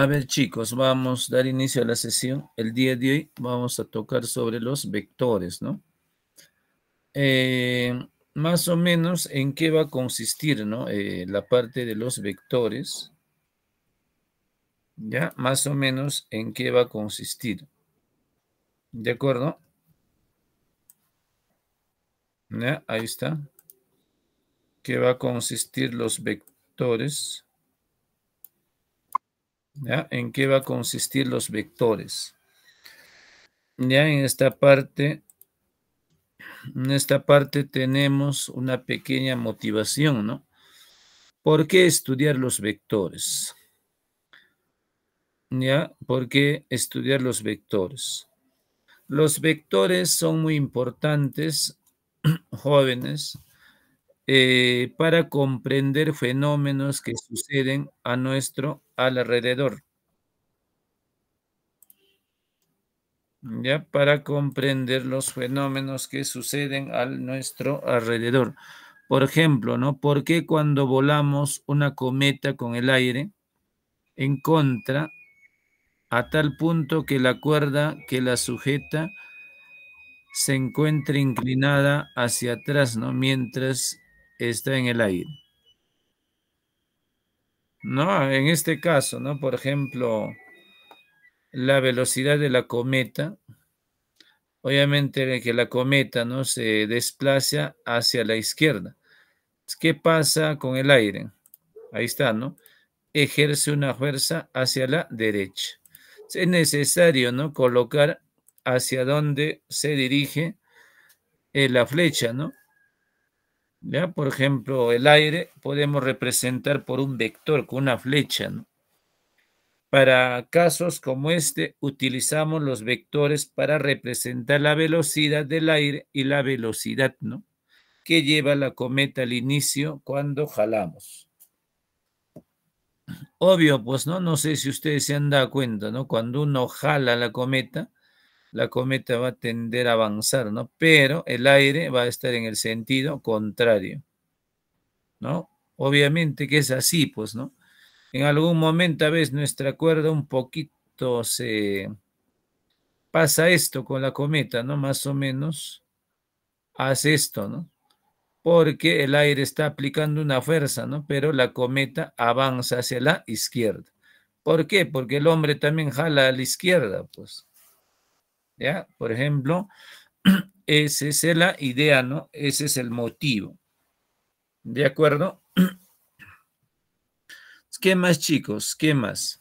A ver chicos, vamos a dar inicio a la sesión. El día de hoy vamos a tocar sobre los vectores, ¿no? Eh, más o menos en qué va a consistir, ¿no? Eh, la parte de los vectores. ¿Ya? Más o menos en qué va a consistir. ¿De acuerdo? ¿Ya? Ahí está. ¿Qué va a consistir los vectores? en qué va a consistir los vectores. Ya en esta parte, en esta parte tenemos una pequeña motivación, ¿no? ¿Por qué estudiar los vectores? ¿Ya? ¿Por qué estudiar los vectores? Los vectores son muy importantes, jóvenes, eh, para comprender fenómenos que suceden a nuestro alrededor. Ya para comprender los fenómenos que suceden a nuestro alrededor. Por ejemplo, ¿no? ¿Por qué cuando volamos una cometa con el aire en contra a tal punto que la cuerda que la sujeta se encuentra inclinada hacia atrás, ¿no? Mientras está en el aire. ¿No? En este caso, ¿no? Por ejemplo, la velocidad de la cometa, obviamente que la cometa, ¿no? Se desplaza hacia la izquierda. ¿Qué pasa con el aire? Ahí está, ¿no? Ejerce una fuerza hacia la derecha. Es necesario, ¿no? Colocar hacia dónde se dirige eh, la flecha, ¿no? Por ejemplo, el aire podemos representar por un vector con una flecha, Para casos como este, utilizamos los vectores para representar la velocidad del aire y la velocidad, ¿no? Que lleva la cometa al inicio cuando jalamos. Obvio, pues, ¿no? No sé si ustedes se han dado cuenta, ¿no? Cuando uno jala la cometa, la cometa va a tender a avanzar, ¿no? Pero el aire va a estar en el sentido contrario, ¿no? Obviamente que es así, pues, ¿no? En algún momento a veces nuestra cuerda un poquito se pasa esto con la cometa, ¿no? Más o menos hace esto, ¿no? Porque el aire está aplicando una fuerza, ¿no? Pero la cometa avanza hacia la izquierda. ¿Por qué? Porque el hombre también jala a la izquierda, pues. Por ejemplo, esa es la idea, ¿no? Ese es el motivo. ¿De acuerdo? ¿Qué más, chicos? ¿Qué más?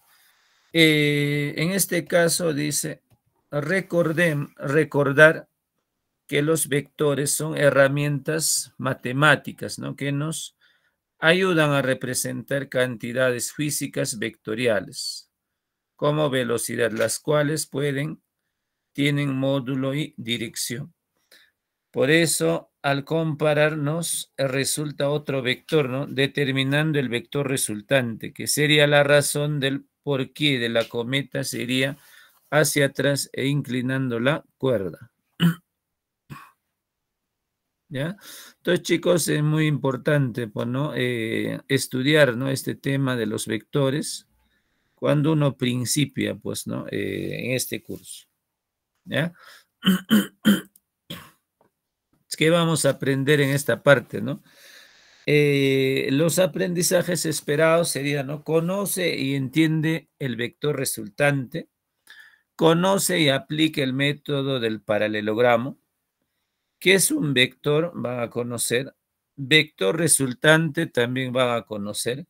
Eh, en este caso dice, recordem, recordar que los vectores son herramientas matemáticas, ¿no? Que nos ayudan a representar cantidades físicas vectoriales, como velocidad, las cuales pueden tienen módulo y dirección. Por eso, al compararnos, eh, resulta otro vector, ¿no? Determinando el vector resultante, que sería la razón del porqué de la cometa sería hacia atrás e inclinando la cuerda. ¿Ya? Entonces, chicos, es muy importante pues, ¿no? Eh, estudiar ¿no? este tema de los vectores cuando uno principia pues, ¿no? Eh, en este curso. ¿Qué vamos a aprender en esta parte, no? Eh, los aprendizajes esperados serían, ¿no? Conoce y entiende el vector resultante, conoce y aplica el método del paralelogramo. ¿Qué es un vector? Va a conocer. Vector resultante también va a conocer.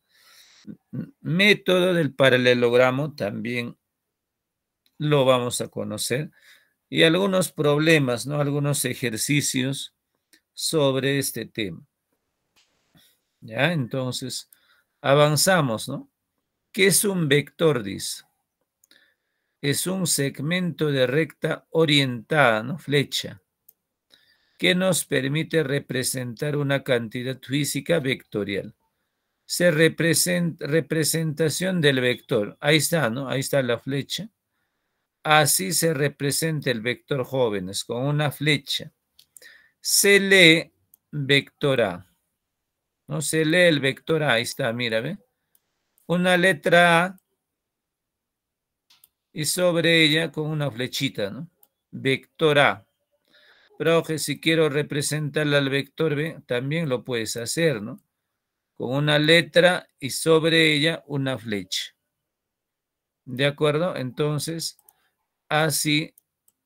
Método del paralelogramo también lo vamos a conocer y algunos problemas, ¿no? Algunos ejercicios sobre este tema. Ya, entonces, avanzamos, ¿no? ¿Qué es un vector, dice? Es un segmento de recta orientada, ¿no? Flecha, que nos permite representar una cantidad física vectorial. Se representa, representación del vector. Ahí está, ¿no? Ahí está la flecha Así se representa el vector jóvenes con una flecha. Se lee vector A. No se lee el vector A. Ahí está, mira, ¿ve? Una letra A y sobre ella con una flechita, ¿no? Vector A. Proje, si quiero representarla al vector B, también lo puedes hacer, ¿no? Con una letra y sobre ella una flecha. ¿De acuerdo? Entonces, Así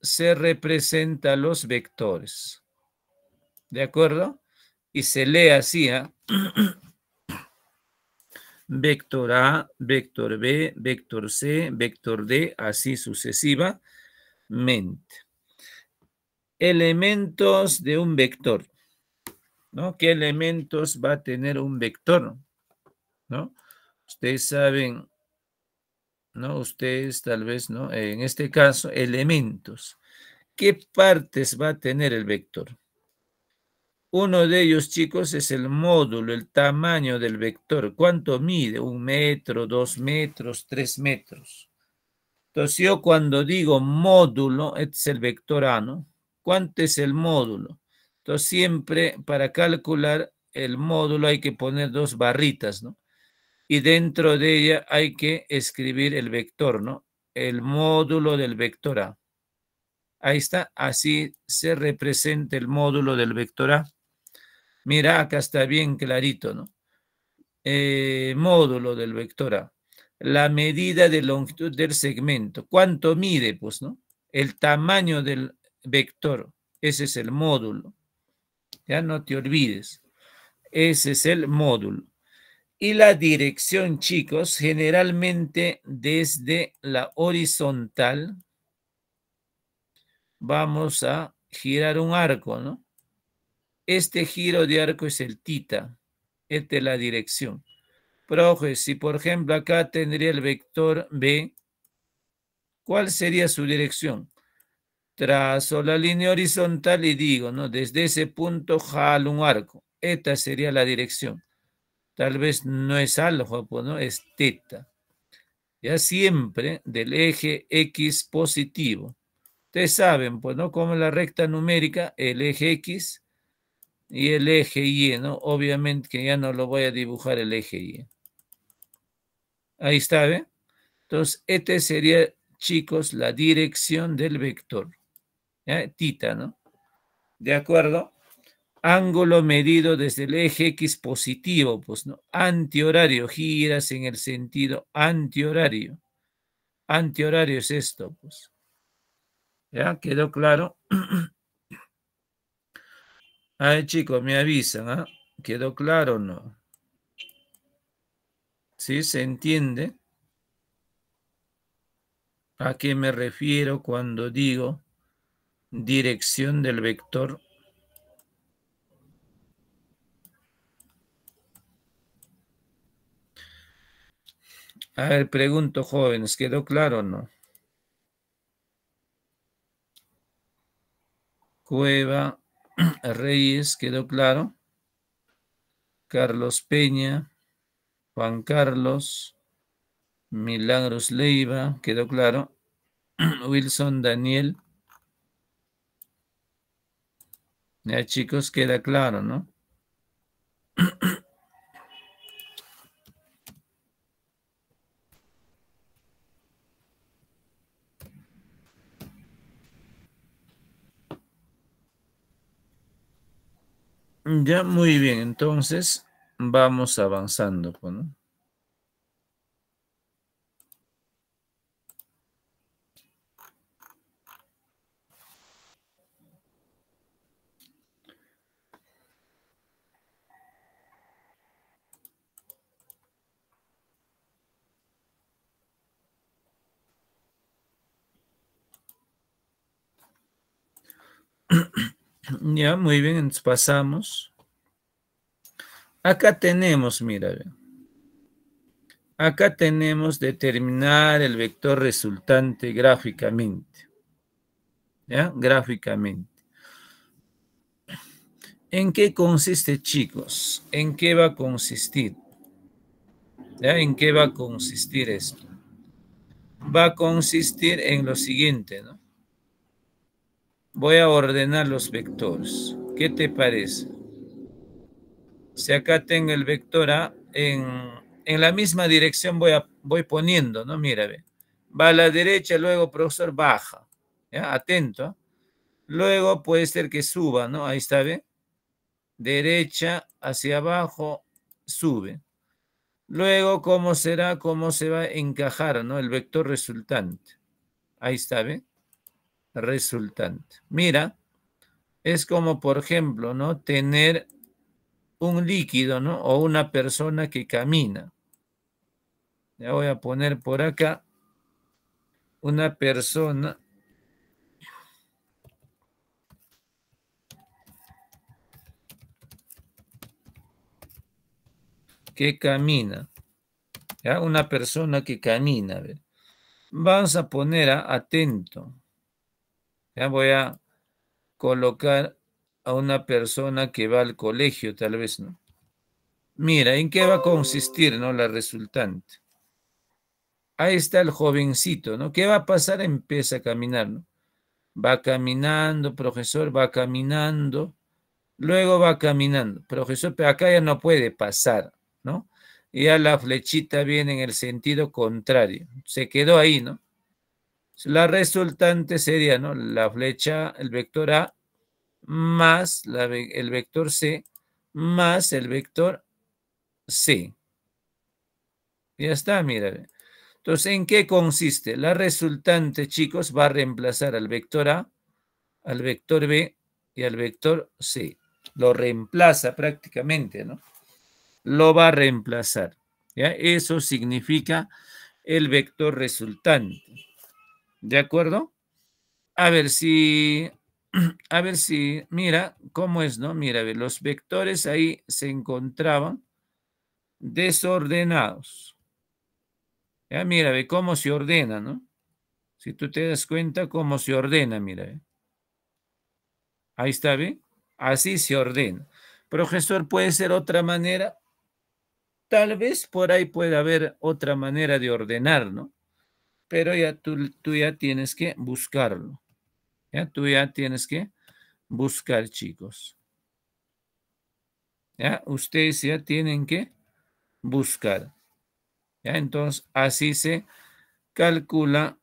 se representan los vectores. ¿De acuerdo? Y se lee así, ¿ah? vector A, vector B, vector C, vector D, así sucesivamente. Elementos de un vector. ¿no? ¿Qué elementos va a tener un vector? ¿no? Ustedes saben ¿no? Ustedes tal vez, ¿no? En este caso, elementos. ¿Qué partes va a tener el vector? Uno de ellos, chicos, es el módulo, el tamaño del vector. ¿Cuánto mide? ¿Un metro, dos metros, tres metros? Entonces, yo cuando digo módulo, este es el vector A, ¿no? ¿Cuánto es el módulo? Entonces, siempre para calcular el módulo hay que poner dos barritas, ¿no? y dentro de ella hay que escribir el vector, ¿no? El módulo del vector A. Ahí está, así se representa el módulo del vector A. Mira, acá está bien clarito, ¿no? Eh, módulo del vector A. La medida de longitud del segmento. ¿Cuánto mide, pues, no? El tamaño del vector. Ese es el módulo. Ya no te olvides. Ese es el módulo y la dirección, chicos, generalmente desde la horizontal vamos a girar un arco, ¿no? Este giro de arco es el tita. Esta es la dirección. Profe, si por ejemplo acá tendría el vector B, ¿cuál sería su dirección? Trazo la línea horizontal y digo, ¿no? Desde ese punto jalo un arco. Esta sería la dirección. Tal vez no es alfa, pues, ¿no? Es teta. Ya siempre del eje X positivo. Ustedes saben, pues, ¿no? Como la recta numérica, el eje X y el eje Y, ¿no? Obviamente que ya no lo voy a dibujar el eje Y. Ahí está, ¿ven? Entonces, este sería, chicos, la dirección del vector. ¿Ya? Tita, ¿no? ¿De acuerdo? ángulo medido desde el eje X positivo, pues no, antihorario, giras en el sentido antihorario. Antihorario es esto, pues. ¿Ya? ¿Quedó claro? Ay, chicos, me avisan, ¿ah? ¿Quedó claro o no? ¿Sí se entiende? ¿A qué me refiero cuando digo dirección del vector A ver, pregunto, jóvenes, ¿quedó claro o no? Cueva, Reyes, ¿quedó claro? Carlos Peña, Juan Carlos, Milagros Leiva, ¿quedó claro? Wilson Daniel. Ya chicos, queda claro, ¿no? Ya, muy bien. Entonces, vamos avanzando. ¿no? Ya, muy bien, pasamos. Acá tenemos, mira, acá tenemos determinar el vector resultante gráficamente. ¿Ya? Gráficamente. ¿En qué consiste, chicos? ¿En qué va a consistir? ¿Ya? ¿En qué va a consistir esto? Va a consistir en lo siguiente, ¿no? Voy a ordenar los vectores. ¿Qué te parece? Si acá tengo el vector A, en, la misma dirección voy, voy poniendo, ¿no? Mira, ve. va a la derecha, luego profesor baja, ¿ya? Atento. Luego puede ser que suba, ¿no? Ahí está, ¿ve? Derecha, hacia abajo, sube. Luego, ¿cómo será? ¿Cómo se va a encajar, ¿no? El vector resultante. Ahí está, ¿ve? Resultante. Mira, es como, por ejemplo, ¿no? Tener un líquido, ¿no? O una persona que camina. Ya voy a poner por acá una persona que camina. ¿ya? Una persona que camina. Vamos a poner a atento. Ya voy a colocar a una persona que va al colegio, tal vez, ¿no? Mira, ¿en qué va a consistir, ¿no? La resultante. Ahí está el jovencito, ¿no? ¿Qué va a pasar? Empieza a caminar, ¿no? Va caminando, profesor, va caminando, luego va caminando. Profesor, pero acá ya no puede pasar, ¿no? Y ya la flechita viene en el sentido contrario. Se quedó ahí, ¿no? La resultante sería, ¿no? La flecha, el vector A más el vector C más el vector C. Ya está, mira. Entonces, ¿en qué consiste? La resultante, chicos, va a reemplazar al vector A, al vector B y al vector C. Lo reemplaza prácticamente, ¿no? Lo va a reemplazar. ¿ya? Eso significa el vector resultante. ¿De acuerdo? A ver si a ver si, mira, ¿cómo es, no? Mira, ver, los vectores ahí se encontraban desordenados. Ya, mira, ve cómo se ordena, ¿no? Si tú te das cuenta cómo se ordena, mira. ¿eh? Ahí está, ¿ve? Así se ordena. Profesor, ¿puede ser otra manera? Tal vez por ahí pueda haber otra manera de ordenar, ¿no? Pero ya tú ya tienes que buscarlo. ¿Ya? Tú ya tienes que buscar, chicos. ¿Ya? Ustedes ya tienen que buscar. ¿Ya? Entonces, así se calcula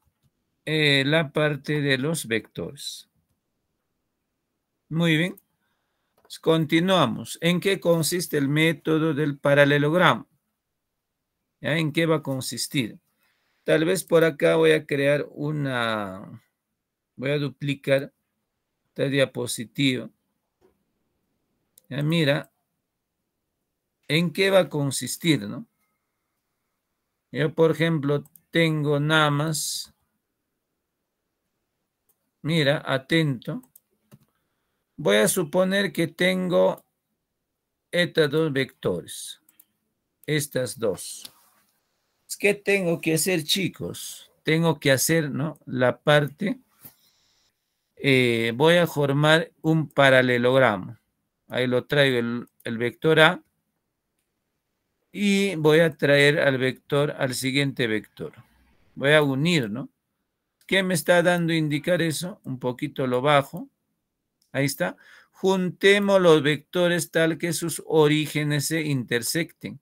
eh, la parte de los vectores. Muy bien. Pues, continuamos. ¿En qué consiste el método del paralelogramo? ¿En qué va a consistir? Tal vez por acá voy a crear una, Voy a duplicar esta diapositiva. Ya mira en qué va a consistir, ¿no? Yo, por ejemplo, tengo nada más, mira, atento, voy a suponer que tengo estos dos vectores, estas dos. Pues, ¿Qué tengo que hacer, chicos? Tengo que hacer, ¿no? La parte eh, voy a formar un paralelogramo. Ahí lo traigo el, el vector A y voy a traer al vector, al siguiente vector. Voy a unir, ¿no? ¿Qué me está dando indicar eso? Un poquito lo bajo. Ahí está. Juntemos los vectores tal que sus orígenes se intersecten.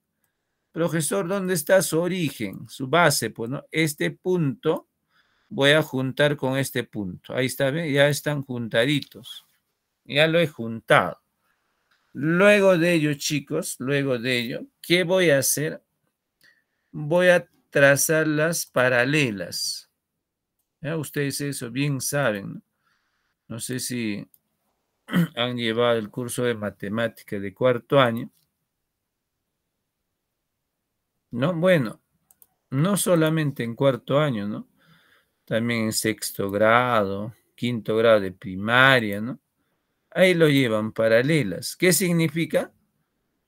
Profesor, ¿dónde está su origen? Su base, pues, ¿no? Este punto voy a juntar con este punto. Ahí está, bien ya están juntaditos. Ya lo he juntado. Luego de ello, chicos, luego de ello, ¿qué voy a hacer? Voy a trazar las paralelas. Ustedes eso bien saben. ¿no? no sé si han llevado el curso de matemática de cuarto año. No, bueno, no solamente en cuarto año, ¿no? también en sexto grado, quinto grado de primaria, ¿no? Ahí lo llevan paralelas. ¿Qué significa?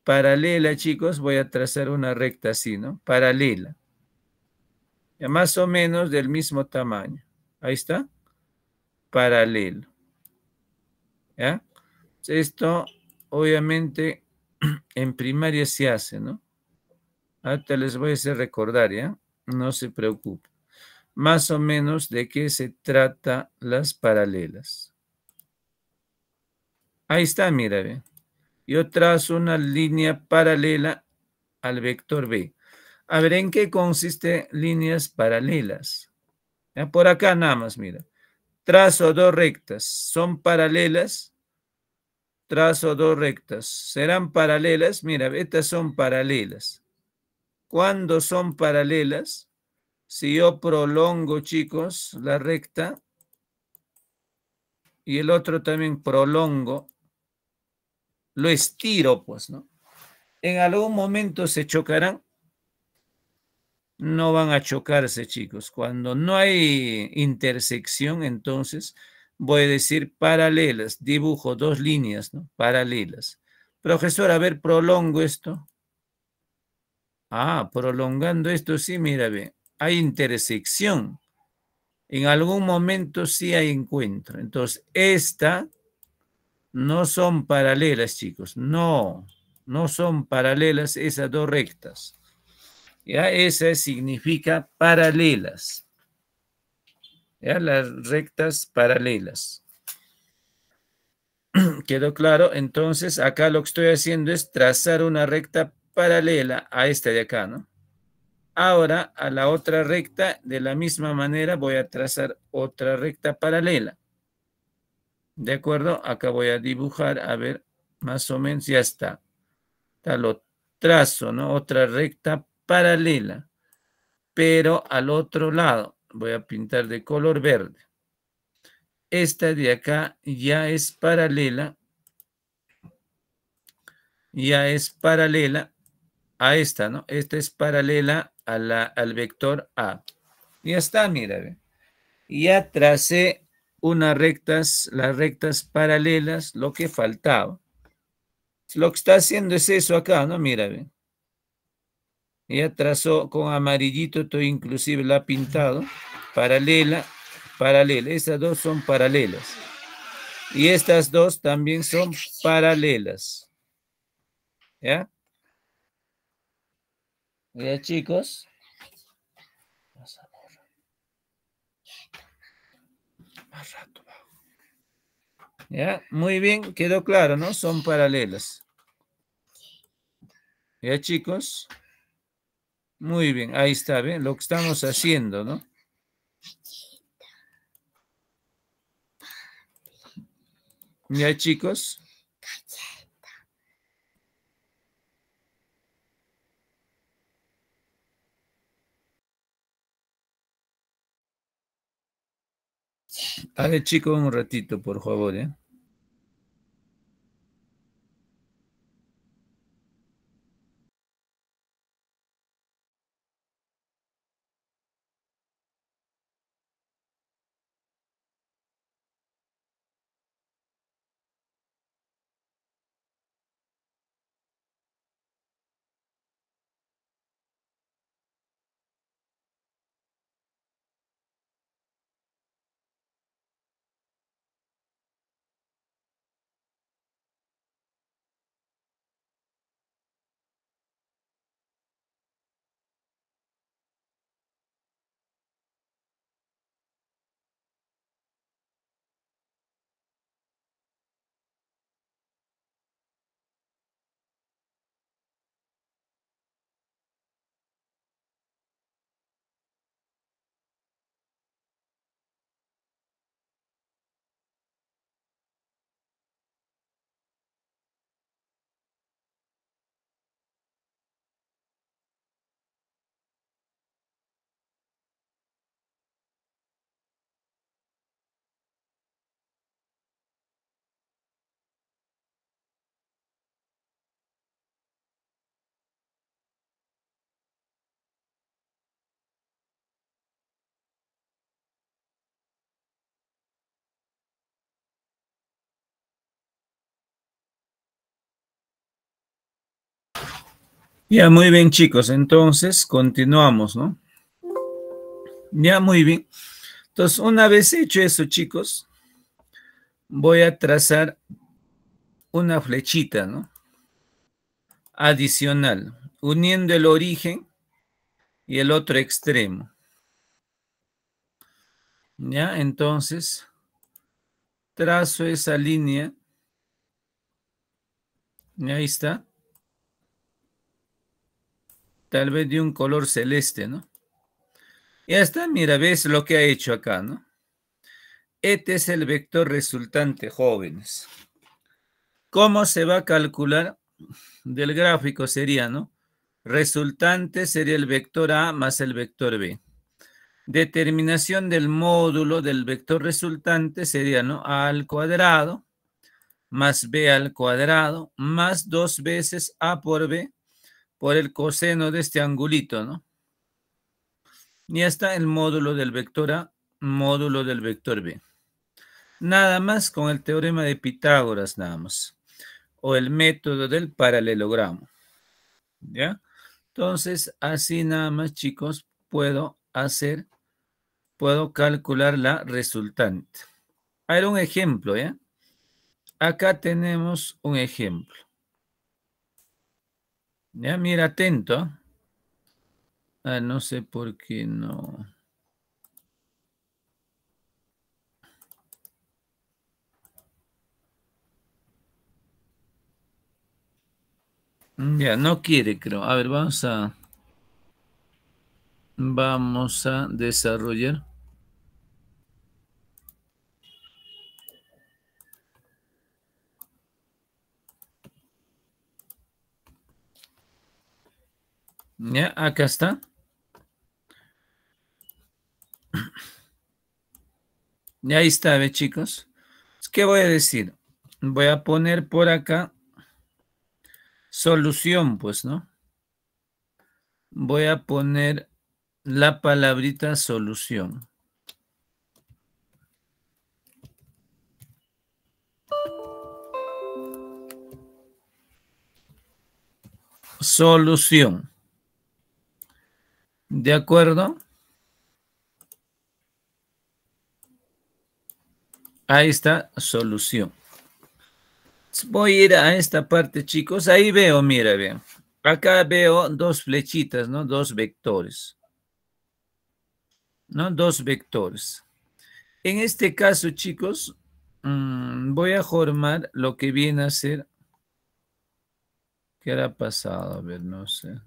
Paralela, chicos, voy a trazar una recta así, ¿no? Paralela. más o menos del mismo tamaño. Ahí está. Paralelo. ¿Ya? Esto, obviamente, en primaria se hace, ¿no? Ahorita les voy a hacer recordar, ¿ya? No se preocupen más o menos de qué se trata las paralelas. Ahí está, mira, Yo trazo una línea paralela al vector B. A ver, ¿en qué consiste líneas paralelas? Por acá nada más, mira. Trazo dos rectas, son paralelas. Trazo dos rectas, serán paralelas. Mira, estas son paralelas. ¿Cuándo son paralelas? Si yo prolongo, chicos, la recta y el otro también prolongo, lo estiro, pues, ¿no? En algún momento se chocarán. No van a chocarse, chicos. Cuando no hay intersección, entonces voy a decir paralelas. Dibujo dos líneas, ¿no? Paralelas. Profesor, a ver, prolongo esto. Ah, prolongando esto, sí, mira bien hay intersección. En algún momento sí hay encuentro. Entonces, esta no son paralelas, chicos. No, no son paralelas esas dos rectas. ¿Ya? Esa significa paralelas. ¿Ya? Las rectas paralelas. ¿Quedó claro? Entonces, acá lo que estoy haciendo es trazar una recta paralela a esta de acá, ¿no? Ahora a la otra recta, de la misma manera voy a trazar otra recta paralela. ¿De acuerdo? Acá voy a dibujar, a ver, más o menos ya está. Ya lo trazo, ¿no? Otra recta paralela, pero al otro lado. Voy a pintar de color verde. Esta de acá ya es paralela. Ya es paralela a esta, ¿no? Esta es paralela al vector A. Ya está, mira. Ya tracé unas rectas, las rectas paralelas, lo que faltaba. Lo que está haciendo es eso acá, ¿no? Mira, Ya trazó con amarillito, todo inclusive la pintado. Paralela, paralela. Estas dos son paralelas. Y estas dos también son paralelas. ¿Ya? ¿Ya, chicos. Más ¿Ya? Muy bien, quedó claro, ¿no? Son paralelas. ¿Ya, chicos? Muy bien, ahí está, ¿ven? Lo que estamos haciendo, ¿no? ¿Ya, chicos? ver, chicos, un ratito, por favor, ¿eh? Ya, muy bien, chicos. Entonces, continuamos, ¿no? Ya, muy bien. Entonces, una vez hecho eso, chicos, voy a trazar una flechita, ¿no? Adicional, uniendo el origen y el otro extremo. Ya, entonces, trazo esa línea. Y ahí está tal vez de un color celeste, ¿no? Y hasta mira, ves lo que ha hecho acá, ¿no? Este es el vector resultante, jóvenes. ¿Cómo se va a calcular? Del gráfico sería, ¿no? Resultante sería el vector A más el vector B. Determinación del módulo del vector resultante sería, ¿no? A al cuadrado más B al cuadrado más dos veces A por B por el coseno de este angulito, ¿no? Y hasta el módulo del vector A, módulo del vector B. Nada más con el teorema de Pitágoras, nada más. O el método del paralelogramo. ¿Ya? Entonces, así nada más, chicos, puedo hacer, puedo calcular la resultante. ver, un ejemplo, ¿ya? Acá tenemos un ejemplo. Ya, mira, atento. Ah, no sé por qué no. Ya, no quiere, creo. A ver, vamos a... Vamos a desarrollar. Ya, acá está. ya ahí está, ¿ve, chicos? ¿Qué voy a decir? Voy a poner por acá solución, pues, ¿no? Voy a poner la palabrita solución. Solución. ¿De acuerdo? a esta solución. Voy a ir a esta parte, chicos. Ahí veo, mira, bien. Acá veo dos flechitas, ¿no? Dos vectores. ¿No? Dos vectores. En este caso, chicos, mm, voy a formar lo que viene a ser... ¿Qué era pasado? A ver, no sé.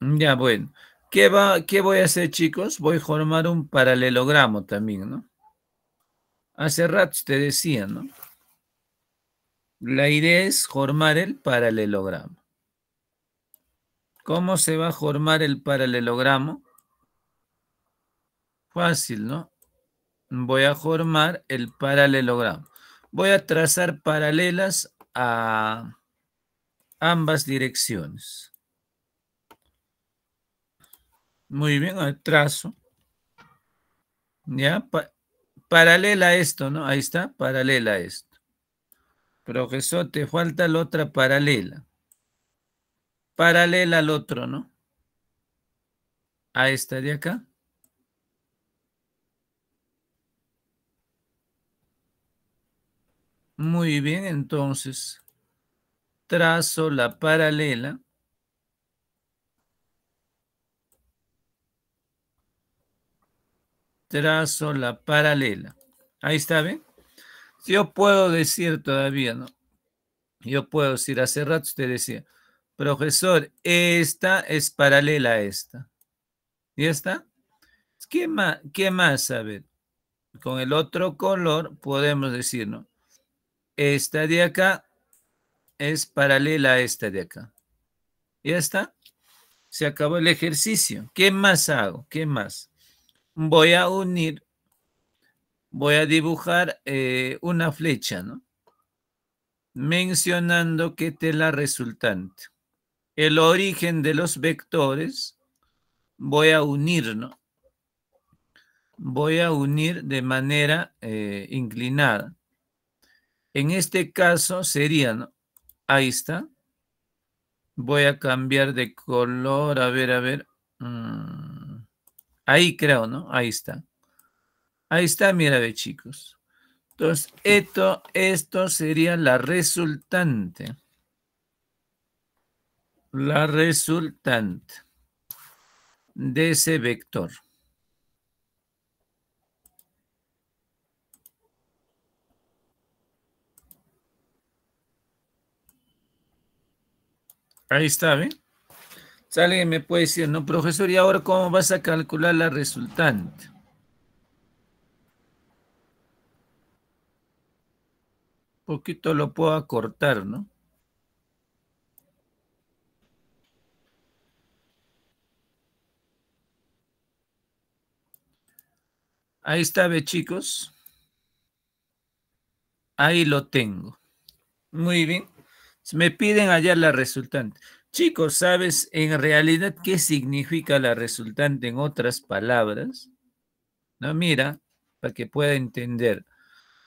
Ya, bueno. ¿Qué, va, ¿Qué voy a hacer, chicos? Voy a formar un paralelogramo también, ¿no? Hace rato te decía, ¿no? La idea es formar el paralelogramo. ¿Cómo se va a formar el paralelogramo? Fácil, ¿no? Voy a formar el paralelogramo. Voy a trazar paralelas a ambas direcciones. Muy bien, trazo. ¿Ya? paralela a esto, ¿no? Ahí está, paralela a esto. Profesor, te falta la otra paralela. Paralela al otro, ¿no? A esta de acá. Muy bien, entonces trazo la paralela trazo la paralela. Ahí está, ¿ven? Yo puedo decir todavía, ¿no? Yo puedo decir, hace rato usted decía, profesor, esta es paralela a esta. ¿Y está? ¿Qué más? ¿Qué más? A ver, con el otro color podemos decir, ¿no? Esta de acá es paralela a esta de acá. ¿Ya está? Se acabó el ejercicio. ¿Qué más hago? ¿Qué más? voy a unir, voy a dibujar eh, una flecha, ¿no? Mencionando qué tela resultante. El origen de los vectores voy a unir, ¿no? Voy a unir de manera eh, inclinada. En este caso sería, ¿no? Ahí está. Voy a cambiar de color, a ver, a ver. Mm. Ahí creo, ¿no? Ahí está. Ahí está, mira, ve, chicos. Entonces, esto, esto sería la resultante. La resultante de ese vector. Ahí está, ¿ven? Alguien me puede decir, no, profesor, ¿y ahora cómo vas a calcular la resultante? Un poquito lo puedo acortar, ¿no? Ahí está, ve chicos. Ahí lo tengo. Muy bien. Me piden allá la resultante. Chicos, ¿sabes en realidad qué significa la resultante en otras palabras? No, mira, para que pueda entender.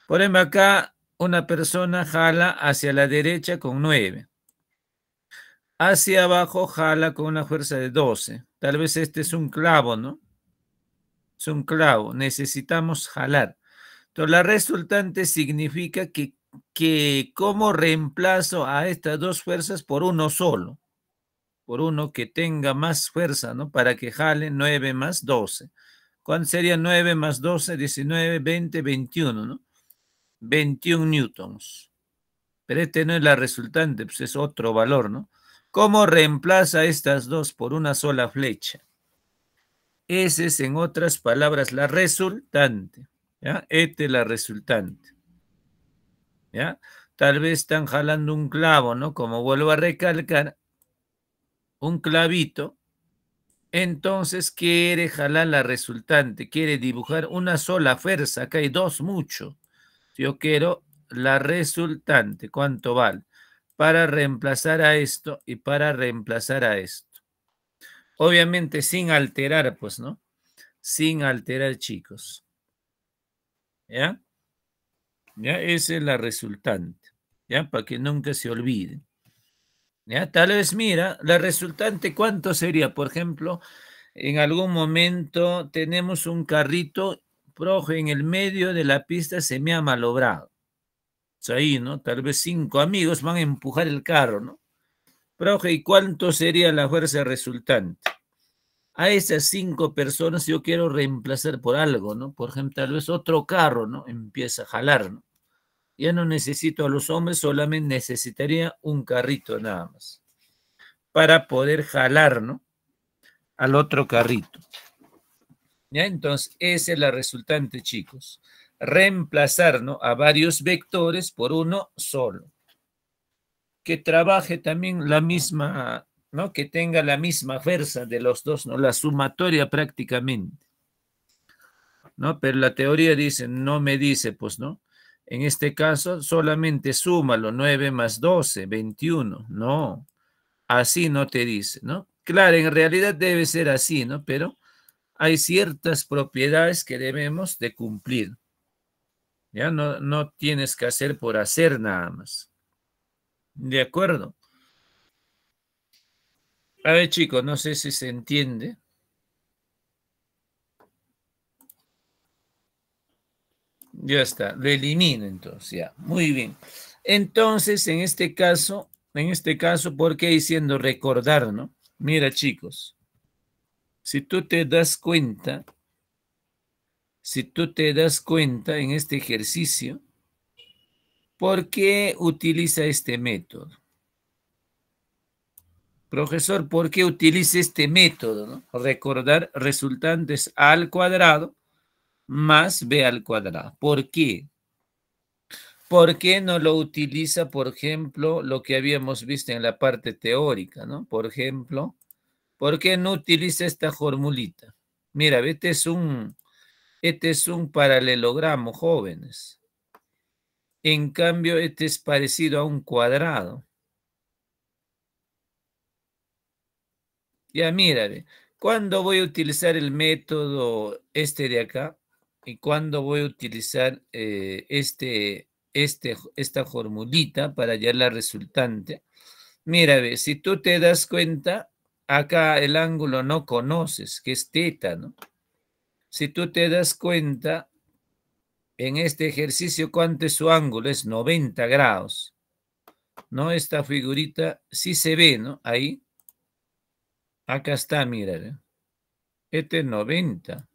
Por ejemplo, acá una persona jala hacia la derecha con 9. Hacia abajo jala con una fuerza de 12. Tal vez este es un clavo, ¿no? Es un clavo. Necesitamos jalar. Entonces, la resultante significa que, que como reemplazo a estas dos fuerzas por uno solo por uno que tenga más fuerza, ¿no? Para que jale 9 más 12. ¿Cuánto sería 9 más 12? 19, 20, 21, ¿no? 21 newtons. Pero este no es la resultante, pues es otro valor, ¿no? ¿Cómo reemplaza estas dos por una sola flecha? Ese es, en otras palabras, la resultante. ¿ya? Este es la resultante. ¿ya? Tal vez están jalando un clavo, ¿no? Como vuelvo a recalcar, un clavito, entonces quiere jalar la resultante, quiere dibujar una sola fuerza, acá hay dos mucho. Yo quiero la resultante, cuánto vale, para reemplazar a esto y para reemplazar a esto. Obviamente sin alterar, pues, ¿no? Sin alterar, chicos. ¿Ya? Ya, esa es la resultante, ¿ya? Para que nunca se olviden. Tal vez, mira, la resultante, ¿cuánto sería? Por ejemplo, en algún momento tenemos un carrito projo en el medio de la pista, se me ha malogrado. ahí, ¿no? Tal vez cinco amigos van a empujar el carro, ¿no? Proje, ¿y cuánto sería la fuerza resultante? a esas cinco personas yo quiero reemplazar por algo, ¿no? Por ejemplo, tal vez otro carro, ¿no? Empieza a jalar, ¿no? Ya no necesito a los hombres, solamente necesitaría un carrito nada más para poder jalar ¿no? al otro carrito. ¿Ya? Entonces, esa es la resultante, chicos. Reemplazar a varios vectores por uno solo. Que trabaje también la misma, ¿no? que tenga la misma fuerza de los dos, ¿no? la sumatoria prácticamente. ¿No? Pero la teoría dice, no me dice, pues, ¿no? En este caso, solamente súmalo, 9 más 12, 21. No, así no te dice, ¿no? Claro, en realidad debe ser así, ¿no? Pero hay ciertas propiedades que debemos de cumplir. Ya no, no tienes que hacer por hacer nada más. ¿De acuerdo? A ver, chicos, no sé si se entiende. Ya está, lo elimino entonces, ya. Muy bien. Entonces, en este caso, en este caso, ¿por qué diciendo recordar, no? Mira, chicos, si tú te das cuenta, si tú te das cuenta en este ejercicio, ¿por qué utiliza este método? Profesor, ¿por qué utiliza este método? No? Recordar resultantes al cuadrado más b al cuadrado. ¿Por qué? ¿Por qué no lo utiliza, por ejemplo, lo que habíamos visto en la parte teórica, no? Por ejemplo, ¿por qué no utiliza esta formulita? Mira, este es un, este es un paralelogramo, jóvenes. En cambio, este es parecido a un cuadrado. Ya, mira, ¿cuándo voy a utilizar el método este de acá? y cuándo voy a utilizar eh, este, este, esta formulita para hallar la resultante. Mira, si tú te das cuenta, acá el ángulo no conoces, que es teta, ¿no? Si tú te das cuenta, en este ejercicio, ¿cuánto es su ángulo? Es 90 grados. ¿No? Esta figurita sí se ve, ¿no? Ahí. Acá está, mira. Este es 90.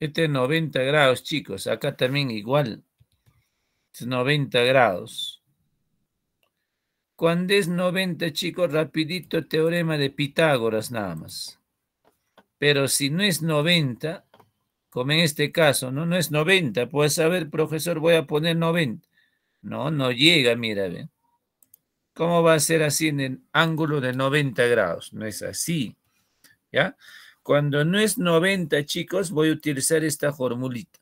Este es 90 grados, chicos. Acá también igual. Es 90 grados. Cuando es 90, chicos, rapidito teorema de Pitágoras nada más. Pero si no es 90, como en este caso, no, no es 90. puedes saber profesor, voy a poner 90. No, no llega, mira, ven. ¿Cómo va a ser así en el ángulo de 90 grados? No es así, ¿ya? Cuando no es 90, chicos, voy a utilizar esta formulita.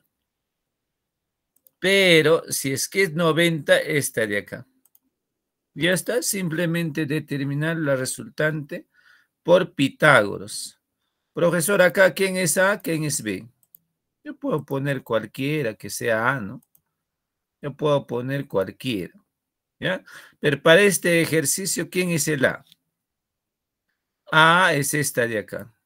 Pero si es que es 90, esta de acá. Ya está, simplemente determinar la resultante por Pitágoras. Profesor, acá, ¿quién es A? ¿Quién es B? Yo puedo poner cualquiera que sea A, ¿no? Yo puedo poner cualquiera. ¿Ya? Pero para este ejercicio, ¿quién es el A? A es esta de acá.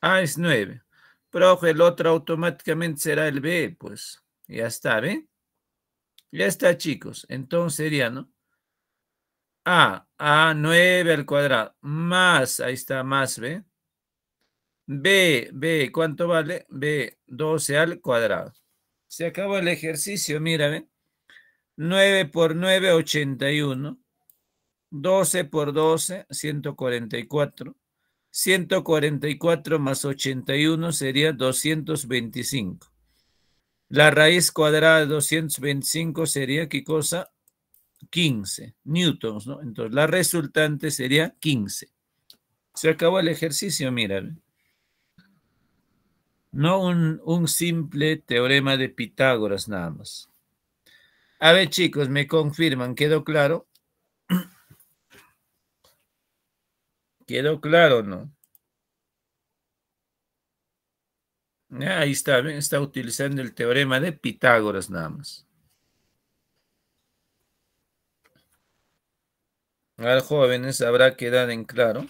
A ah, es 9. Profe, el otro automáticamente será el B, pues. Ya está, ¿ven? Ya está, chicos. Entonces sería, ¿no? A, A, 9 al cuadrado, más, ahí está, más B. B, B, ¿cuánto vale? B, 12 al cuadrado. Se acabó el ejercicio, mira, ¿ven? 9 por 9, 81. 12 por 12, 144. 144 más 81 sería 225. La raíz cuadrada de 225 sería, ¿qué cosa? 15 newtons, ¿no? Entonces la resultante sería 15. Se acabó el ejercicio, mira. No un, un simple teorema de Pitágoras nada más. A ver, chicos, ¿me confirman? ¿Quedó claro? Quedó claro, ¿no? Ah, ahí está, está utilizando el teorema de Pitágoras nada más. A los jóvenes, habrá quedado en claro.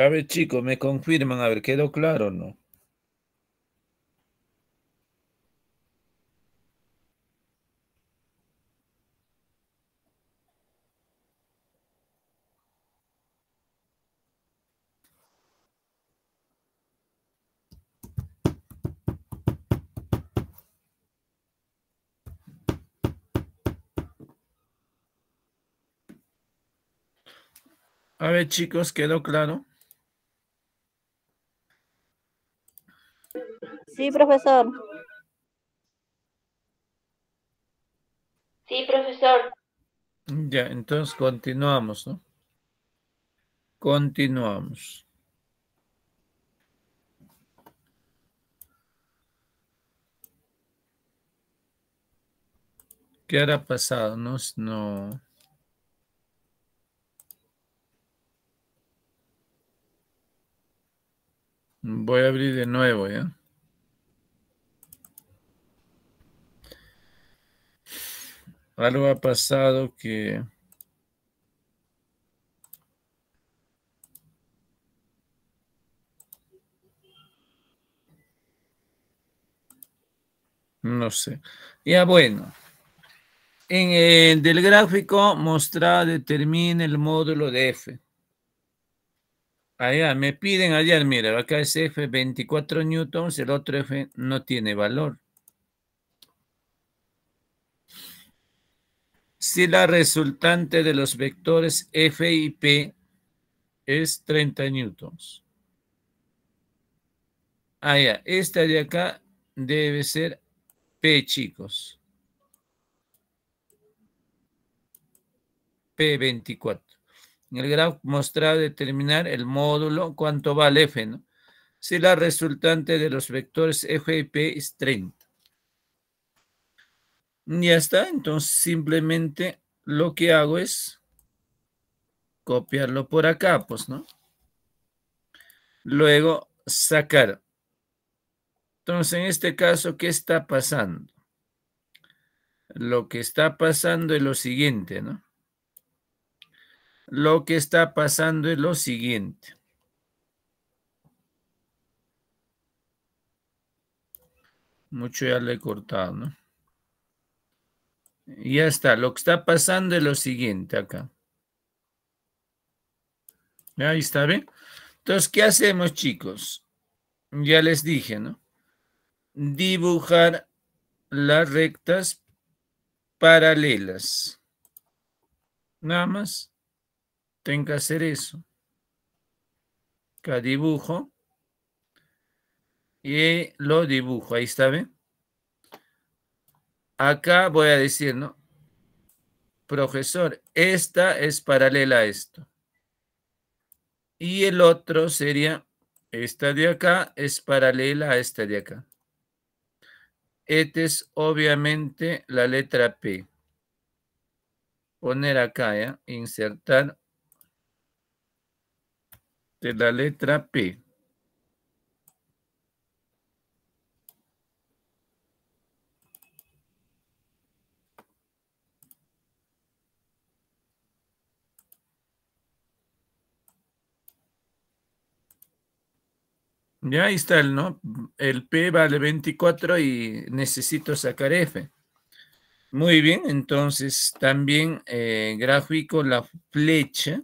A ver, chicos, me confirman, a ver, ¿quedó claro o no? A ver, chicos, ¿quedó claro? Sí, profesor. Sí, profesor. Ya, entonces continuamos, ¿no? Continuamos. ¿Qué hará pasado? No, no. Voy a abrir de nuevo, ¿ya? algo ha pasado que... No sé. Ya bueno. En el del gráfico mostrar determina el módulo de F. Allá, me piden ayer, mira, acá es F 24 newtons, el otro F no tiene valor. si la resultante de los vectores F y P es 30 newtons. Ah, ya. Esta de acá debe ser P, chicos. P24. En el grafo mostrado determinar el módulo, cuánto vale F, ¿no? Si la resultante de los vectores F y P es 30. Ya está, entonces simplemente lo que hago es copiarlo por acá, pues, ¿no? Luego sacar. Entonces, en este caso, ¿qué está pasando? Lo que está pasando es lo siguiente, ¿no? Lo que está pasando es lo siguiente. Mucho ya le he cortado, ¿no? Ya está, lo que está pasando es lo siguiente acá. Ahí está, ¿ven? Entonces, ¿qué hacemos, chicos? Ya les dije, ¿no? Dibujar las rectas paralelas. Nada más. Tengo que hacer eso. Acá dibujo. Y lo dibujo. Ahí está, ¿ven? acá voy a decir, ¿no? Profesor, esta es paralela a esto. Y el otro sería, esta de acá es paralela a esta de acá. Esta es obviamente la letra P. Poner acá, ¿ya? Insertar de la letra P. Ya ahí está el, ¿no? El P vale 24 y necesito sacar F. Muy bien, entonces también eh, gráfico la flecha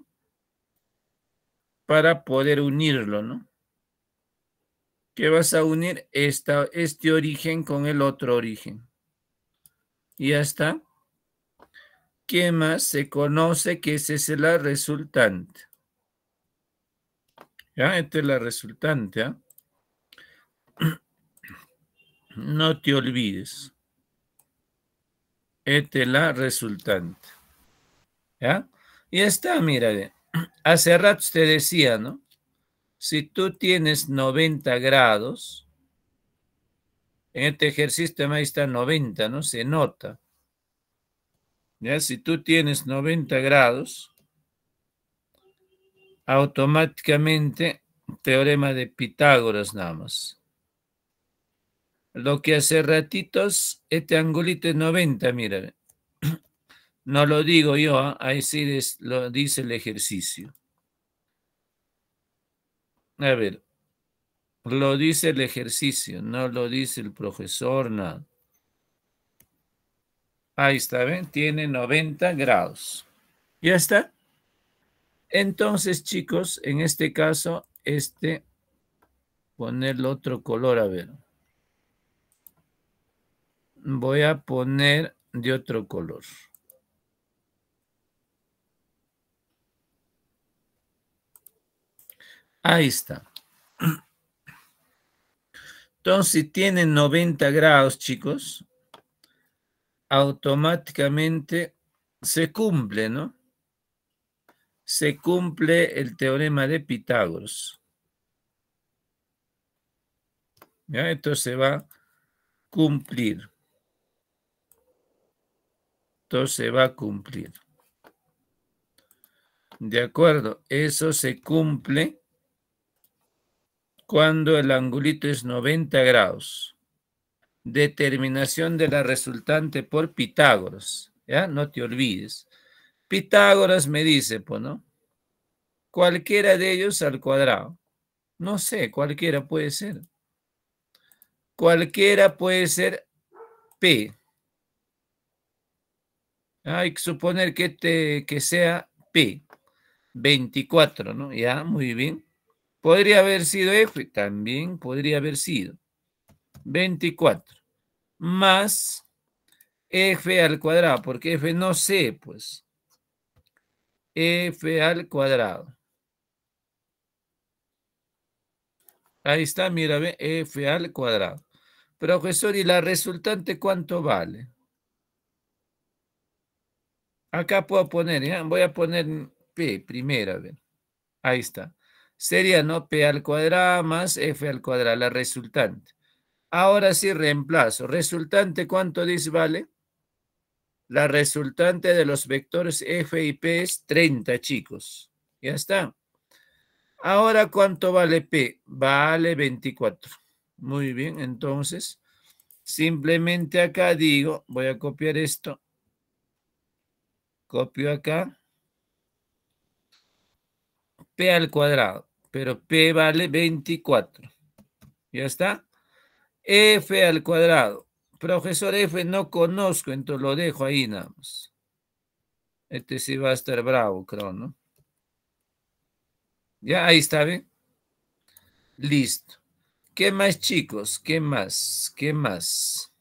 para poder unirlo, ¿no? Que vas a unir este origen con el otro origen. Y ya está. ¿Qué más se conoce que esa es la resultante? Ya, esta es la resultante, ¿ah? No te olvides. este es la resultante. ¿Ya? Y está, mira, hace rato te decía, ¿no? Si tú tienes 90 grados, en este ejercicio está 90, ¿no? Se nota. ¿Ya? Si tú tienes 90 grados, automáticamente teorema de Pitágoras nada más. Lo que hace ratitos, este angulito es 90, mira. No lo digo yo, ¿ah? ahí sí lo dice el ejercicio. A ver, lo dice el ejercicio, no lo dice el profesor, nada. Ahí está, ¿ven? Tiene 90 grados. ¿Ya está? Entonces, chicos, en este caso, este, ponerle otro color, a ver voy a poner de otro color. Ahí está. Entonces, si tienen 90 grados, chicos. Automáticamente se cumple, ¿no? Se cumple el teorema de Pitágoras. ¿Ya? se va a cumplir se va a cumplir. De acuerdo, eso se cumple cuando el angulito es 90 grados. Determinación de la resultante por Pitágoras. ¿Ya? No te olvides. Pitágoras me dice, pues, ¿no? Cualquiera de ellos al cuadrado. No sé, cualquiera puede ser. Cualquiera puede ser P. Hay que suponer que, este, que sea P, 24, ¿no? Ya, muy bien. Podría haber sido F, también podría haber sido 24, más F al cuadrado, porque F no sé, pues. F al cuadrado. Ahí está, mira, ve, F al cuadrado. Profesor, ¿y la resultante cuánto vale? Acá puedo poner, ¿ya? voy a poner P, primera. Ahí está. Sería, ¿no? P al cuadrado más F al cuadrado, la resultante. Ahora sí reemplazo. ¿Resultante cuánto dice vale? La resultante de los vectores F y P es 30, chicos. Ya está. Ahora, ¿cuánto vale P? Vale 24. Muy bien, entonces, simplemente acá digo, voy a copiar esto. Copio acá. P al cuadrado, pero P vale 24. ¿Ya está? F al cuadrado. Profesor F no conozco, entonces lo dejo ahí nada más. Este sí va a estar bravo, creo, ¿no? Ya, ahí está, bien Listo. ¿Qué más, chicos? ¿Qué más? ¿Qué más?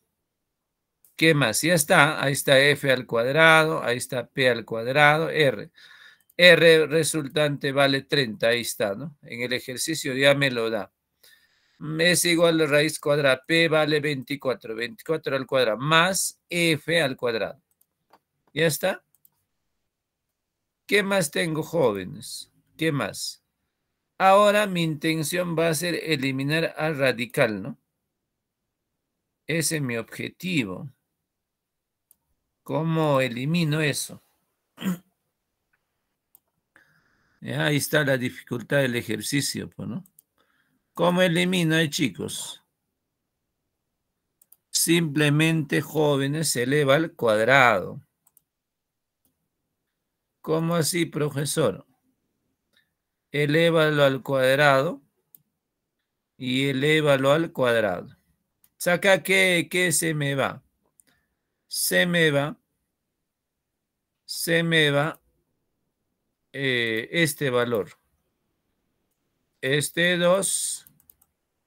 ¿Qué más? Ya está, ahí está f al cuadrado, ahí está p al cuadrado, r. R resultante vale 30, ahí está, ¿no? En el ejercicio ya me lo da. Mm, es igual a raíz cuadrada, p vale 24, 24 al cuadrado, más f al cuadrado. ¿Ya está? ¿Qué más tengo, jóvenes? ¿Qué más? Ahora mi intención va a ser eliminar al radical, ¿no? Ese es mi objetivo. ¿Cómo elimino eso? ahí está la dificultad del ejercicio, pues, ¿no? ¿Cómo elimino, eh, chicos? Simplemente jóvenes eleva al cuadrado. ¿Cómo así, profesor? Elévalo al cuadrado y elévalo al cuadrado. Saca que, que se me va se me va, se me va eh, este valor. Este 2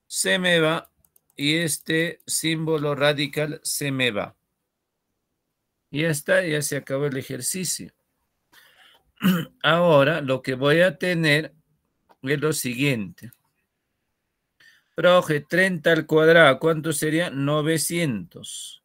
se me va y este símbolo radical se me va. Y ya está, ya se acabó el ejercicio. Ahora lo que voy a tener es lo siguiente. Proje, 30 al cuadrado, ¿cuánto sería? 900.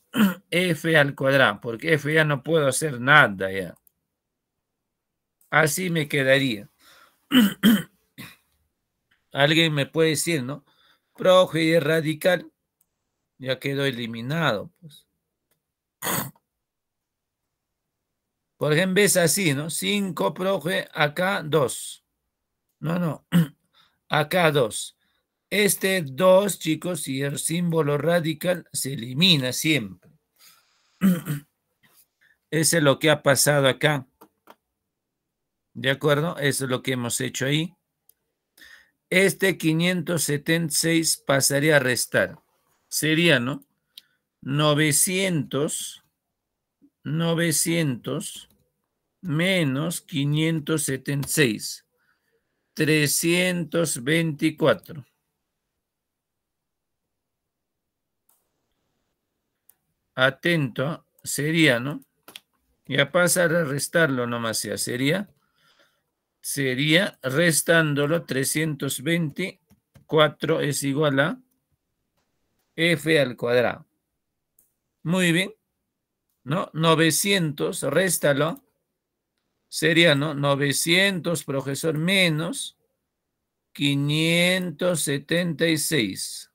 f al cuadrado, porque f ya no puedo hacer nada ya. Así me quedaría. Alguien me puede decir, ¿no? Proje y radical, ya quedó eliminado. Pues. Por ejemplo, es así, ¿no? 5 proje, acá 2. No, no, acá 2. Este 2, chicos, y el símbolo radical se elimina siempre. Eso es lo que ha pasado acá. ¿De acuerdo? Eso es lo que hemos hecho ahí. Este 576 pasaría a restar. Sería, ¿no? 900, 900 menos 576, 324. atento sería, ¿no? Ya pasar a restarlo nomás ya, sería, sería restándolo 324 es igual a f al cuadrado. Muy bien, ¿no? 900, réstalo, sería, ¿no? 900, profesor, menos 576.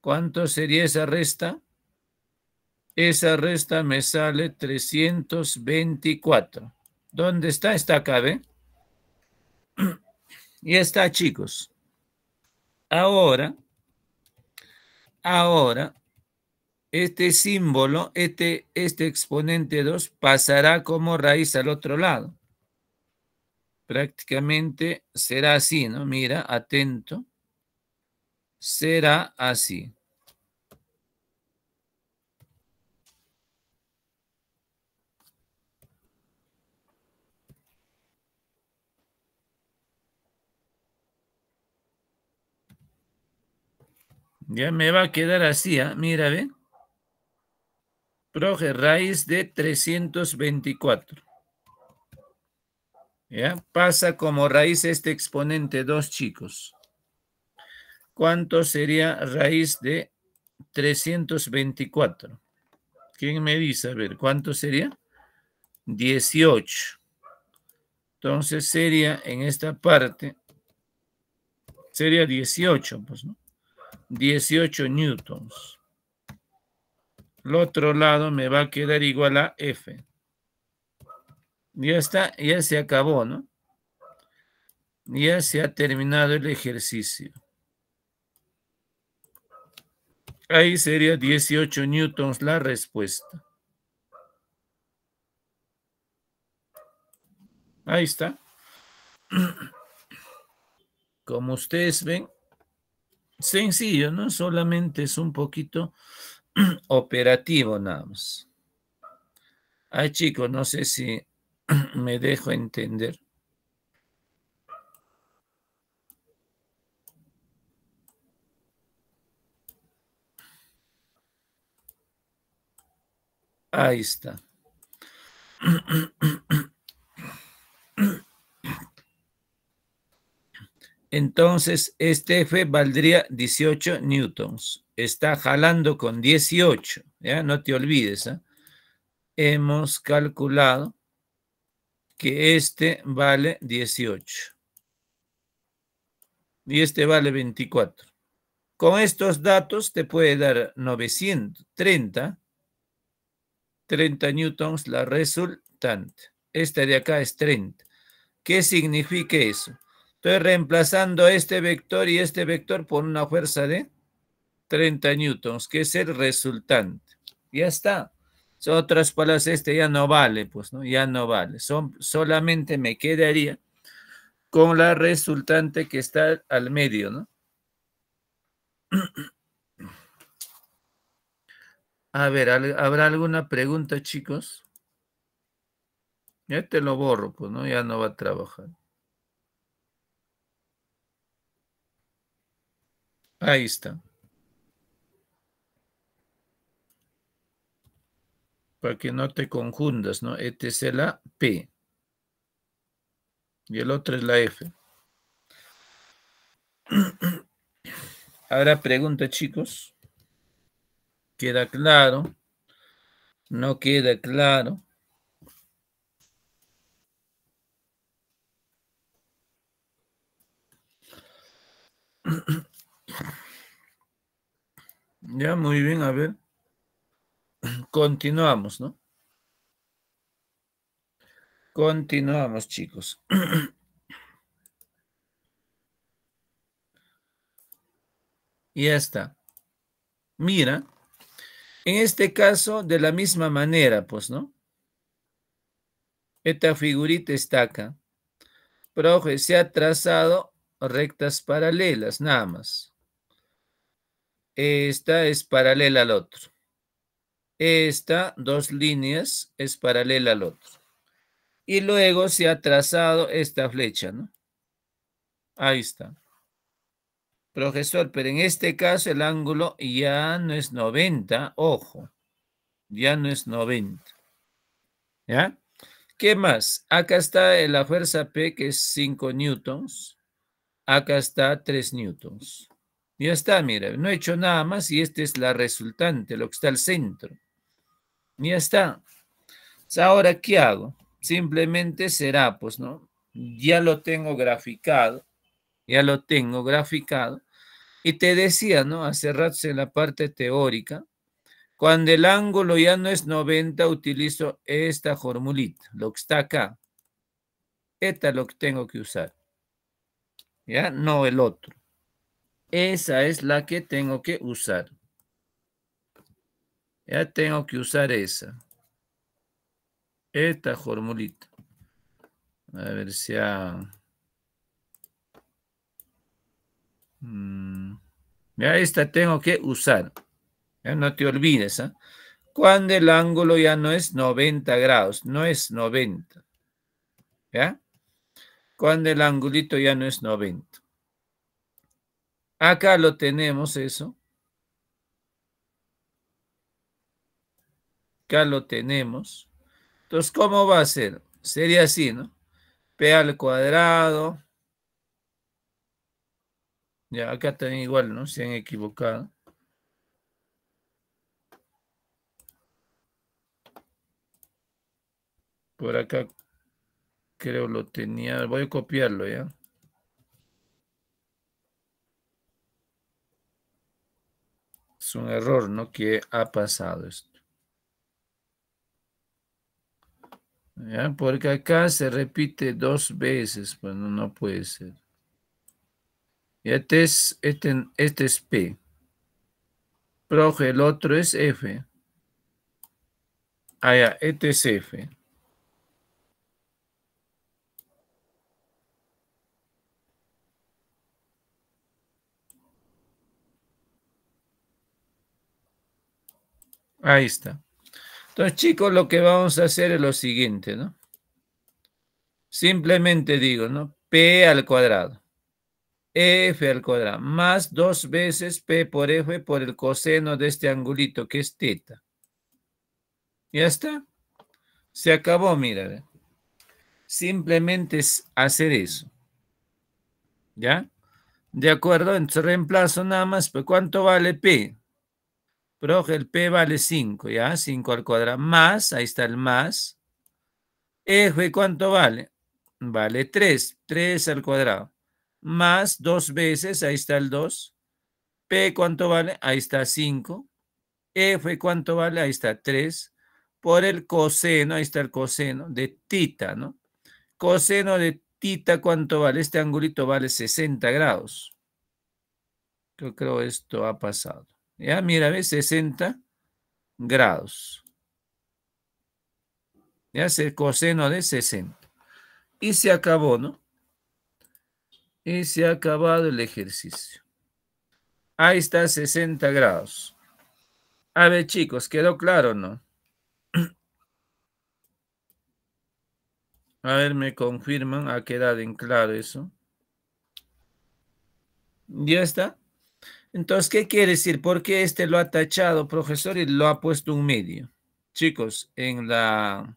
¿Cuánto sería esa resta? Esa resta me sale 324. ¿Dónde está? Está acá, ¿ve? Y está, chicos. Ahora, ahora, este símbolo, este, este exponente 2 pasará como raíz al otro lado. Prácticamente será así, ¿no? Mira, atento. Será así. Ya me va a quedar así, ¿ah? mira, ve. Proje, raíz de 324. ¿Ya? Pasa como raíz este exponente dos chicos. ¿Cuánto sería raíz de 324? ¿Quién me dice? A ver, ¿cuánto sería? 18. Entonces sería en esta parte, sería 18, pues, ¿no? 18 newtons. El otro lado me va a quedar igual a F. Ya está, ya se acabó, ¿no? Ya se ha terminado el ejercicio. Ahí sería 18 newtons la respuesta. Ahí está. Como ustedes ven, Sencillo, ¿no? Solamente es un poquito operativo nada más. Ay, chicos, no sé si me dejo entender. Ahí está. Entonces, este F valdría 18 newtons. Está jalando con 18, ¿ya? No te olvides, ¿ah? Hemos calculado que este vale 18. Y este vale 24. Con estos datos te puede dar 930, 30 newtons la resultante. Esta de acá es 30. ¿Qué significa eso? Estoy reemplazando este vector y este vector por una fuerza de 30 newtons, que es el resultante. Ya está. Otras palabras, este ya no vale, pues, ¿no? Ya no vale. Son, solamente me quedaría con la resultante que está al medio, ¿no? A ver, ¿habrá alguna pregunta, chicos? Ya te lo borro, pues, ¿no? Ya no va a trabajar. Ahí está. Para que no te conjundas, ¿no? Este es la P. Y el otro es la F. Ahora pregunta, chicos. ¿Queda claro? ¿No queda claro? Ya, muy bien, a ver. Continuamos, ¿no? Continuamos, chicos. y ya está. Mira, en este caso, de la misma manera, pues, ¿no? Esta figurita está acá. Profe, se ha trazado rectas paralelas, nada más. Esta es paralela al otro. Esta, dos líneas, es paralela al otro. Y luego se ha trazado esta flecha, ¿no? Ahí está. Profesor, pero en este caso el ángulo ya no es 90, ojo, ya no es 90. ¿Ya? ¿Qué más? Acá está la fuerza P que es 5 newtons, acá está 3 newtons. Ya está, mira, no he hecho nada más y esta es la resultante, lo que está al centro. Ya está. Ahora, ¿qué hago? Simplemente será, pues, ¿no? Ya lo tengo graficado. Ya lo tengo graficado. Y te decía, ¿no? Hace rato en la parte teórica, cuando el ángulo ya no es 90, utilizo esta formulita, lo que está acá. Esta es lo que tengo que usar. ¿Ya? No el otro. Esa es la que tengo que usar. Ya tengo que usar esa. Esta formulita. A ver si ya... Mm, ya esta tengo que usar. ¿Ya? No te olvides. ¿ah? Cuando el ángulo ya no es 90 grados. No es 90. ¿Ya? Cuando el angulito ya no es 90. Acá lo tenemos eso. Acá lo tenemos. Entonces, ¿cómo va a ser? Sería así, ¿no? P al cuadrado. Ya, acá también igual, ¿no? Se han equivocado. Por acá creo lo tenía. Voy a copiarlo, ¿ya? es un error, ¿no? Que ha pasado esto. Porque acá se repite dos veces, pues no, puede ser. Y este es, este, este P. Proje, el otro es F. Ah, ya, este es F. Ahí está. Entonces, chicos, lo que vamos a hacer es lo siguiente, ¿no? Simplemente digo, ¿no? P al cuadrado. F al cuadrado. Más dos veces P por F por el coseno de este angulito, que es teta. Ya está. Se acabó, mira. Simplemente es hacer eso. ¿Ya? ¿De acuerdo? Entonces reemplazo nada más. Pues, ¿Cuánto vale P? el P vale 5, ¿ya? 5 al cuadrado más, ahí está el más. F, ¿cuánto vale? Vale 3, 3 al cuadrado. Más dos veces, ahí está el 2. P, ¿cuánto vale? Ahí está 5. F, ¿cuánto vale? Ahí está 3. Por el coseno, ahí está el coseno de tita, ¿no? Coseno de tita, ¿cuánto vale? Este angulito vale 60 grados. Yo creo esto ha pasado. Ya, mira, ve 60 grados. Ya, es el coseno de 60. Y se acabó, ¿no? Y se ha acabado el ejercicio. Ahí está 60 grados. A ver, chicos, ¿quedó claro o no? A ver, me confirman, ha quedado en claro eso. ¿Ya está? Entonces, ¿qué quiere decir? ¿Por qué este lo ha tachado, profesor, y lo ha puesto un medio. Chicos, en la...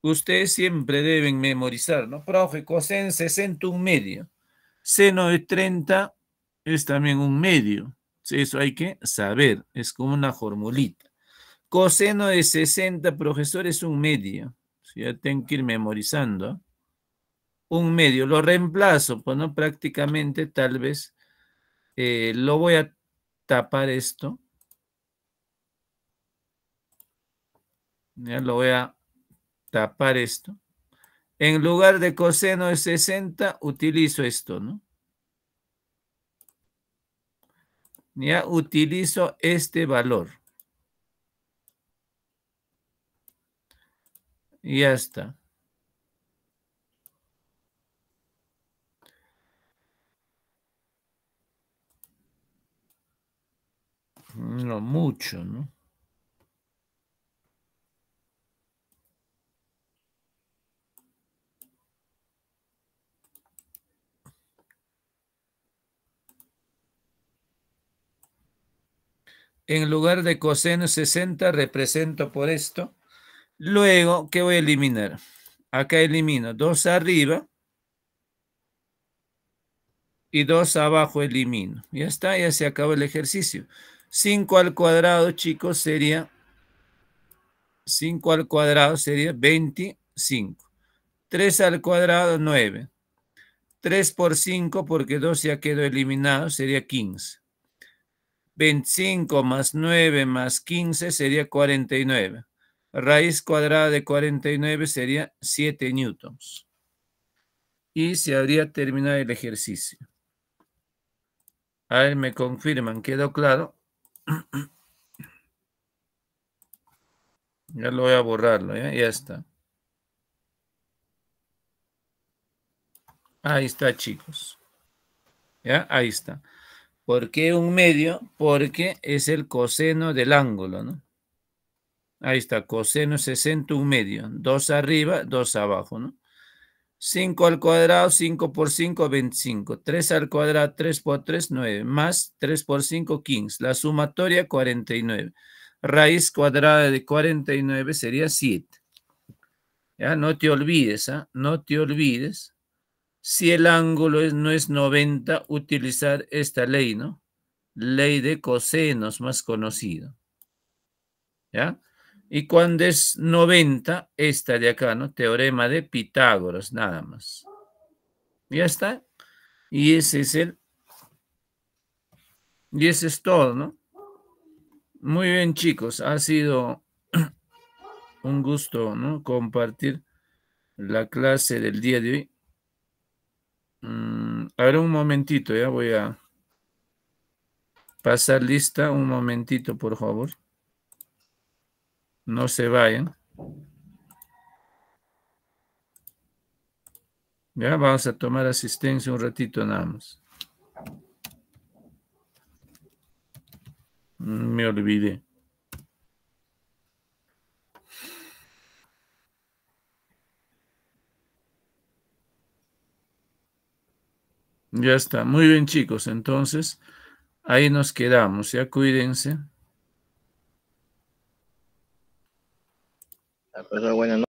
Ustedes siempre deben memorizar, ¿no? Profe, coseno 60, un medio. Seno de 30 es también un medio. Eso hay que saber. Es como una formulita. Coseno de 60, profesor, es un medio. Ya tengo que ir memorizando. Un medio. Lo reemplazo, pues, ¿no? Prácticamente, tal vez eh, lo voy a tapar esto. Ya lo voy a tapar esto. En lugar de coseno de 60, utilizo esto, ¿no? Ya utilizo este valor. Y ya está. No mucho, ¿no? En lugar de coseno 60 represento por esto. Luego, ¿qué voy a eliminar? Acá elimino dos arriba y dos abajo elimino. Ya está, ya se acabó el ejercicio. 5 al cuadrado, chicos, sería 5 al cuadrado sería 25. 3 al cuadrado, 9. 3 por 5, porque 2 ya quedó eliminado, sería 15. 25 más 9 más 15 sería 49. Raíz cuadrada de 49 sería 7 newtons. Y se habría terminado el ejercicio. A ver, me confirman, ¿quedó claro? Ya lo voy a borrarlo, ¿eh? ya está. Ahí está, chicos. ¿Ya? Ahí está. ¿Por qué un medio? Porque es el coseno del ángulo, ¿no? Ahí está, coseno 60, un medio. Dos arriba, dos abajo, ¿no? 5 al cuadrado, 5 por 5, 25. 3 al cuadrado, 3 por 3, 9. Más 3 por 5, 15. La sumatoria, 49. Raíz cuadrada de 49 sería 7. ¿Ya? No te olvides, ¿eh? no te olvides. Si el ángulo no es 90, utilizar esta ley, ¿no? Ley de cosenos, más conocido. ¿Ya? Y cuando es 90, esta de acá, ¿no? Teorema de Pitágoras, nada más. Ya está. Y ese es el... Y ese es todo, ¿no? Muy bien, chicos. Ha sido un gusto, ¿no? Compartir la clase del día de hoy. Ahora mm, a un momentito, ya voy a pasar lista. Un momentito, por favor. No se vayan. Ya vamos a tomar asistencia un ratito nada más. Mm, me olvidé. Ya está. Muy bien, chicos. Entonces, ahí nos quedamos. Ya cuídense. Ah, pues, ah, Buenas noches.